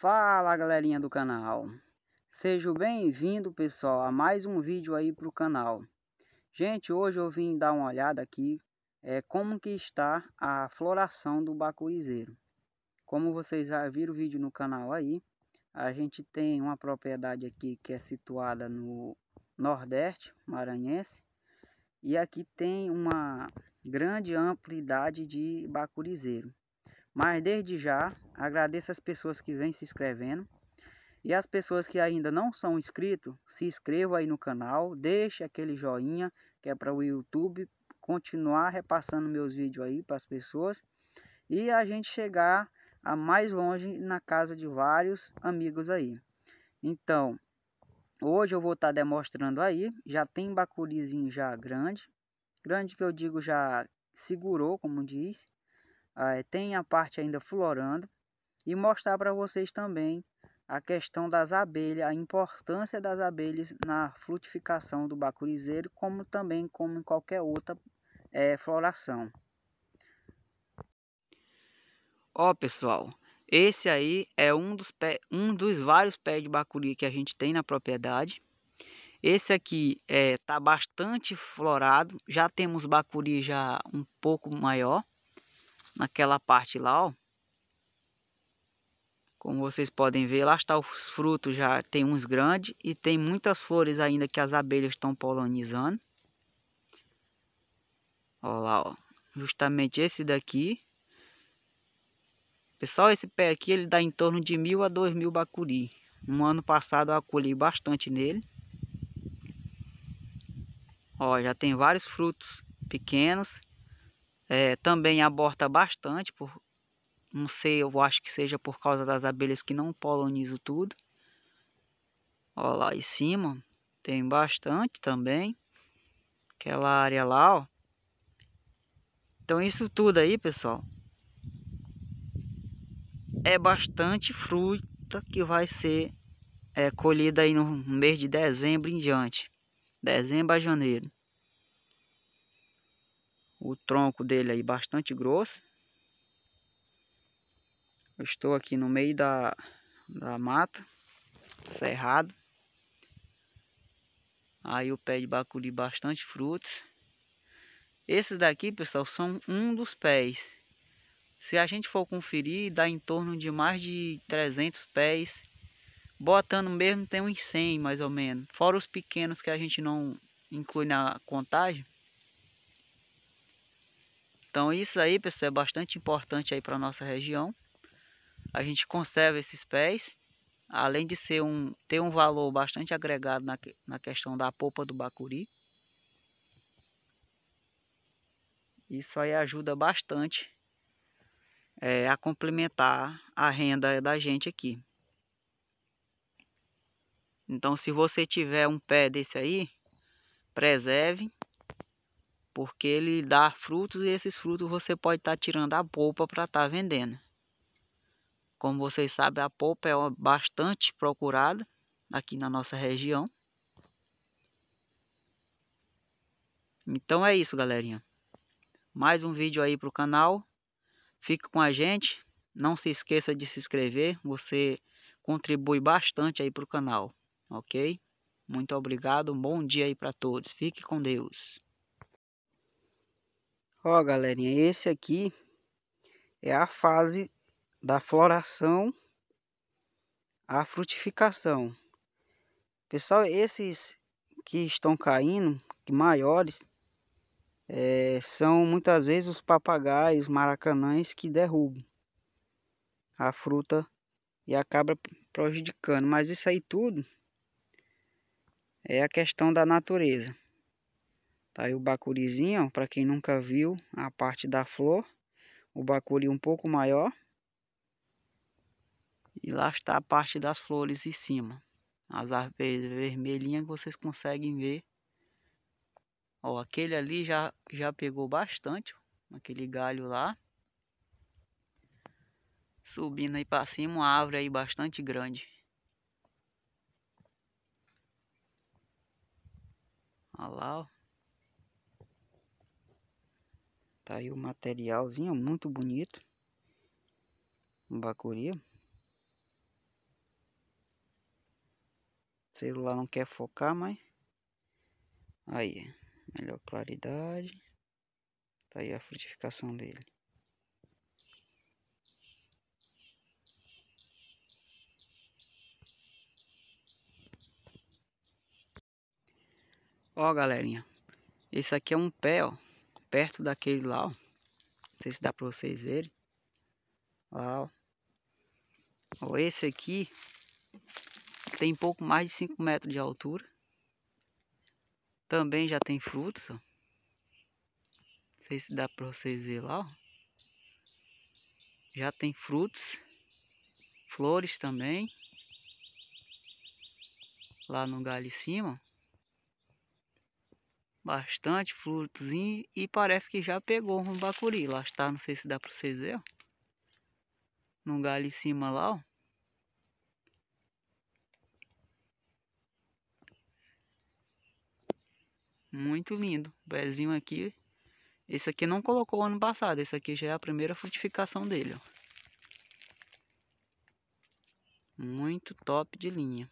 Fala galerinha do canal, sejam bem-vindo pessoal a mais um vídeo aí para o canal. Gente, hoje eu vim dar uma olhada aqui é, como que está a floração do bacurizeiro. Como vocês já viram o vídeo no canal aí, a gente tem uma propriedade aqui que é situada no Nordeste Maranhense e aqui tem uma grande amplidade de bacurizeiro. Mas desde já Agradeço as pessoas que vêm se inscrevendo. E as pessoas que ainda não são inscritos, se inscrevam aí no canal, deixe aquele joinha que é para o YouTube continuar repassando meus vídeos aí para as pessoas e a gente chegar a mais longe na casa de vários amigos aí. Então, hoje eu vou estar tá demonstrando aí, já tem bacurizinho já grande, grande que eu digo já segurou, como diz. Ah, é, tem a parte ainda florando e mostrar para vocês também a questão das abelhas, a importância das abelhas na frutificação do bacurizeiro, como também como em qualquer outra é, floração. Ó pessoal, esse aí é um dos, pé, um dos vários pés de bacuri que a gente tem na propriedade. Esse aqui está é, tá bastante florado, já temos bacuri já um pouco maior, naquela parte lá, ó. Como vocês podem ver, lá está os frutos, já tem uns grandes e tem muitas flores ainda que as abelhas estão polinizando. Olha lá, ó. justamente esse daqui. Pessoal, esse pé aqui ele dá em torno de mil a dois mil bacuri. No ano passado eu acolhi bastante nele. Ó, já tem vários frutos pequenos. É, também aborta bastante por, não sei, eu acho que seja por causa das abelhas que não polinizam tudo. Ó, lá em cima tem bastante também. Aquela área lá, ó. Então isso tudo aí, pessoal, é bastante fruta que vai ser é, colhida aí no mês de dezembro em diante. Dezembro a janeiro. O tronco dele aí bastante grosso. Eu estou aqui no meio da, da mata, cerrado. Aí o pé de bacuri bastante frutos. Esses daqui, pessoal, são um dos pés. Se a gente for conferir, dá em torno de mais de 300 pés. Botando mesmo tem uns 100, mais ou menos. Fora os pequenos que a gente não inclui na contagem. Então isso aí, pessoal, é bastante importante aí para nossa região a gente conserva esses pés, além de ser um, ter um valor bastante agregado na, na questão da polpa do bacuri. Isso aí ajuda bastante é, a complementar a renda da gente aqui. Então, se você tiver um pé desse aí, preserve, porque ele dá frutos e esses frutos você pode estar tá tirando a polpa para estar tá vendendo. Como vocês sabem, a polpa é bastante procurada aqui na nossa região. Então é isso, galerinha. Mais um vídeo aí para o canal. Fique com a gente. Não se esqueça de se inscrever. Você contribui bastante aí para o canal, ok? Muito obrigado. Um bom dia aí para todos. Fique com Deus. Ó, galerinha, esse aqui é a fase da floração à frutificação. Pessoal, esses que estão caindo, que maiores, é, são muitas vezes os papagaios, maracanães que derrubam a fruta e acaba prejudicando. Mas isso aí tudo é a questão da natureza. Tá aí o bacurizinho, para quem nunca viu, a parte da flor. O bacuri um pouco maior, e lá está a parte das flores em cima. As árvores vermelhinhas que vocês conseguem ver. Ó, aquele ali já, já pegou bastante. Aquele galho lá. Subindo aí para cima, uma árvore aí bastante grande. Olha lá, ó. Tá aí o materialzinho, muito bonito. Um bacuri. celular não quer focar, mas aí, melhor claridade. Tá aí a frutificação dele. Ó, galerinha, esse aqui é um pé, ó, perto daquele lá, ó. Não sei se dá pra vocês verem. Lá, ó. ó esse aqui tem pouco mais de 5 metros de altura. Também já tem frutos, ó. Não sei se dá para vocês verem lá, ó. Já tem frutos. Flores também. Lá no galho em cima. Bastante frutos e parece que já pegou um bacuri. Lá está, não sei se dá para vocês verem, ó. No galho em cima lá, ó. Muito lindo. Pezinho aqui. Esse aqui não colocou ano passado. Esse aqui já é a primeira frutificação dele, ó. Muito top de linha.